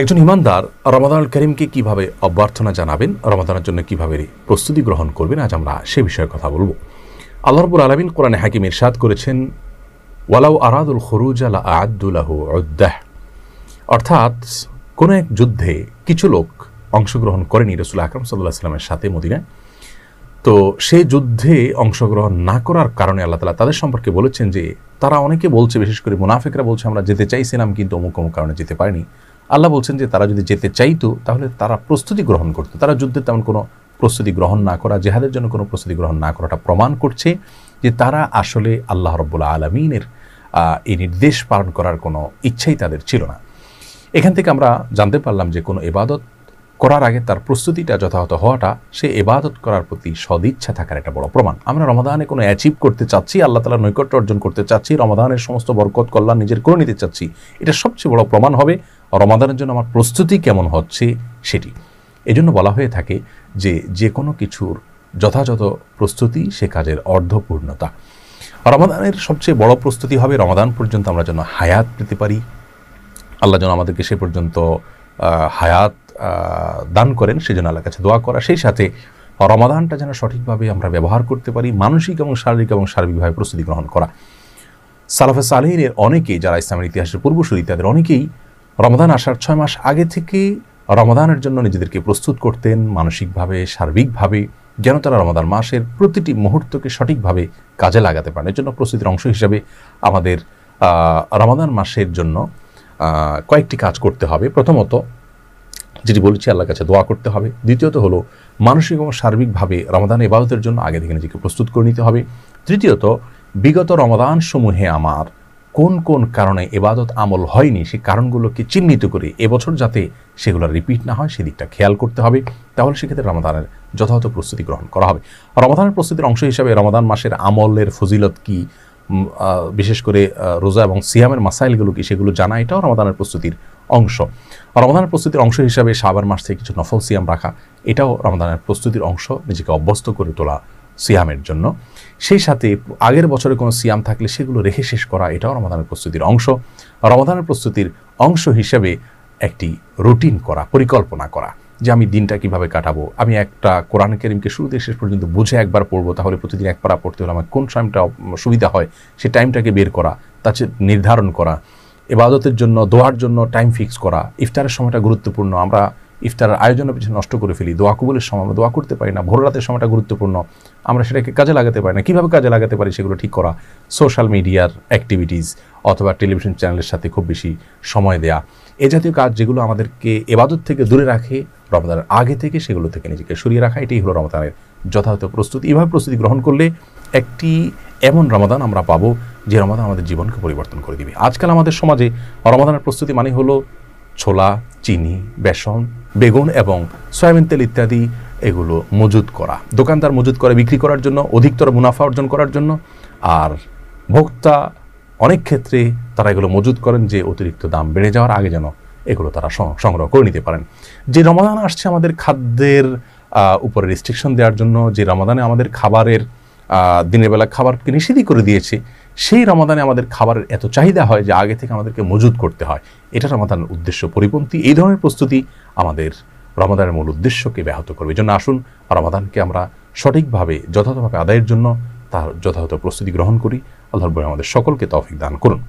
একজন ইমানদার রমাদান করিমকে কিভাবে অভ্যর্থনা জানাবেন রমাদানের জন্য কিভাবে প্রস্তুতি গ্রহণ করবেন আজ আমরা সে বিষয়ে কথা বলবো আল্লাহ আলমিন কোরআনে হাকিম ইরশাদ করেছেন ওয়ালাউ আরাদুল খরুজ আলা আদুল্লাহ উদ্দাহ অর্থাৎ কোনো এক যুদ্ধে কিছু লোক অংশগ্রহণ করেনি রসুল আকরম সাল্লাহ সাল্লামের সাথে মদিনায় তো সেই যুদ্ধে অংশগ্রহণ না করার কারণে আল্লাহ তালা তাদের সম্পর্কে বলেছেন যে তারা অনেকে বলছে বিশেষ করে মুনাফেকরা বলছে আমরা যেতে চাইছিলাম কিন্তু অমুক অমুক কারণে যেতে পারিনি আল্লাহ বলছেন যে তারা যদি যেতে চাইতো তাহলে তারা প্রস্তুতি গ্রহণ করত তারা যুদ্ধের তেমন কোনো প্রস্তুতি গ্রহণ না করা জেহাদের জন্য কোনো প্রস্তুতি গ্রহণ না করাটা প্রমাণ করছে যে তারা আসলে আল্লাহ রব্বুল্লা আলমিনের এই নির্দেশ পালন করার কোনো ইচ্ছাই তাদের ছিল না এখান থেকে আমরা জানতে পারলাম যে কোনো এবাদত করার আগে তার প্রস্তুতিটা যথাযথ হওয়াটা সে এবাদত করার প্রতি সদিচ্ছা থাকার একটা বড় প্রমাণ আমরা রমাদানে কোনো অ্যাচিভ করতে চাচ্ছি আল্লাহ তালা নৈকট্য অর্জন করতে চাচ্ছি রমাদানের সমস্ত বরকত কল্যাণ নিজের করে নিতে চাচ্ছি এটা সবচেয়ে বড় প্রমাণ হবে রমাদানের জন্য আমার প্রস্তুতি কেমন হচ্ছে সেটি এজন্য বলা হয়ে থাকে যে যে কোনো কিছুর যথাযথ প্রস্তুতি সে কাজের অর্ধপূর্ণতা রমাদানের সবচেয়ে বড় প্রস্তুতি হবে রমাদান পর্যন্ত আমরা যেন হায়াত পেতে পারি আল্লাহ যেন আমাদেরকে সে পর্যন্ত হায়াত দান করেন সেই জন্য আল্লাহ কাছে দোয়া করা সেই সাথে রমাদানটা যেন সঠিকভাবে আমরা ব্যবহার করতে পারি মানসিক এবং শারীরিক এবং সার্বিকভাবে প্রস্তুতি গ্রহণ করা সালাফে সালেহিনের অনেকেই যারা ইসলামের ইতিহাসের পূর্বসূরি তাদের অনেকেই রমাদান আসার ছয় মাস আগে থেকে রমাদানের জন্য নিজেদেরকে প্রস্তুত করতেন মানসিকভাবে সার্বিকভাবে যেন তারা রমাদান মাসের প্রতিটি মুহূর্তকে সঠিকভাবে কাজে লাগাতে পারেন এর জন্য প্রস্তুতির অংশ হিসাবে আমাদের রমাদান মাসের জন্য কয়েকটি কাজ করতে হবে প্রথমত যেটি বলেছি আল্লাহর কাছে দোয়া করতে হবে দ্বিতীয়ত হলো মানসিক এবং সার্বিকভাবে রমাদান এবাদতের জন্য আগে থেকে নিজেকে প্রস্তুত করে নিতে হবে তৃতীয়ত বিগত রমাদান সমূহে আমার কোন কোন কারণে এবাদত আমল হয়নি সেই কারণগুলোকে চিহ্নিত করে এবছর যাতে সেগুলো রিপিট না হয় সেদিকটা খেয়াল করতে হবে তাহলে সেক্ষেত্রে রমাদানের যথাযথ প্রস্তুতি গ্রহণ করা হবে রমাদানের প্রস্তুতির অংশ হিসাবে রমাদান মাসের আমলের ফজিলত কী বিশেষ করে রোজা এবং সিয়ামের মাসাইলগুলো কি সেগুলো জানা এটাও রমাদানের প্রস্তুতির অংশ রমাদানের প্রস্তুতির অংশ হিসাবে সাবার মাস থেকে কিছু নফল সিয়াম রাখা এটাও রমাদানের প্রস্তুতির অংশ নিজেকে অভ্যস্ত করে তোলা সিয়ামের জন্য সেই সাথে আগের বছরে কোনো সিয়াম থাকলে সেগুলো রেখে শেষ করা এটাও রমাদানের প্রস্তুতির অংশ রমাদানের প্রস্তুতির অংশ হিসাবে একটি রুটিন করা পরিকল্পনা করা যে আমি দিনটা কিভাবে কাটাবো আমি একটা কোরআন কেরিমকে শুরু থেকে শেষ পর্যন্ত বুঝে একবার পড়বো তাহলে প্রতিদিন এক পারা পড়তে হলে আমার কোন টাইমটা সুবিধা হয় সে টাইমটাকে বের করা তা নির্ধারণ করা এবাদতের জন্য দোয়ার জন্য টাইম ফিক্স করা ইফতারের সময়টা গুরুত্বপূর্ণ আমরা ইফতারের আয়োজনের পিছনে নষ্ট করে ফেলি দোয়া কবুলের সময় আমরা দোয়া করতে পারি না ভোর রাতের সময়টা গুরুত্বপূর্ণ আমরা সেটাকে কাজে লাগাতে পারি না কীভাবে কাজে লাগাতে পারি সেগুলো ঠিক করা সোশ্যাল মিডিয়ার অ্যাক্টিভিটিস অথবা টেলিভিশন চ্যানেলের সাথে খুব বেশি সময় দেয়া এ জাতীয় কাজ যেগুলো আমাদেরকে এবাদত থেকে দূরে রাখে রমদানের আগে থেকে সেগুলো থেকে নিজেকে সরিয়ে রাখা এটাই হলো রমদানের যথাযথ প্রস্তুতি এভাবে প্রস্তুতি গ্রহণ করলে একটি এমন রমাদান আমরা পাবো যে রমাদান আমাদের জীবনকে পরিবর্তন করে দিবে আজকাল আমাদের সমাজে রমাদানের প্রস্তুতি মানে হলো ছোলা চিনি বেসন বেগুন এবং সয়াবিন তেল ইত্যাদি এগুলো মজুদ করা দোকানদার মজুদ করে বিক্রি করার জন্য অধিকতর মুনাফা অর্জন করার জন্য আর ভোক্তা অনেক ক্ষেত্রে তারা এগুলো মজুদ করেন যে অতিরিক্ত দাম বেড়ে যাওয়ার আগে যেন এগুলো তারা সংগ্রহ করে নিতে পারেন যে রমাদান আসছে আমাদের খাদ্যের উপরে রেস্ট্রিকশন দেওয়ার জন্য যে রমাদানে আমাদের খাবারের দিনের বেলা খাবার নিষেধই করে দিয়েছে সেই রমাদানে আমাদের খাবারের এত চাহিদা হয় যে আগে থেকে আমাদেরকে মজুদ করতে হয় এটা রমাদানের উদ্দেশ্য পরিপন্থী এই ধরনের প্রস্তুতি আমাদের রমাদানের মূল উদ্দেশ্যকে ব্যাহত করবে এই জন্য আসুন রমাদানকে আমরা সঠিকভাবে যথাযথভাবে আদায়ের জন্য তার যথাযথ প্রস্তুতি গ্রহণ করি আল্লাহর বই আমাদের সকলকে তৌফিক দান করুন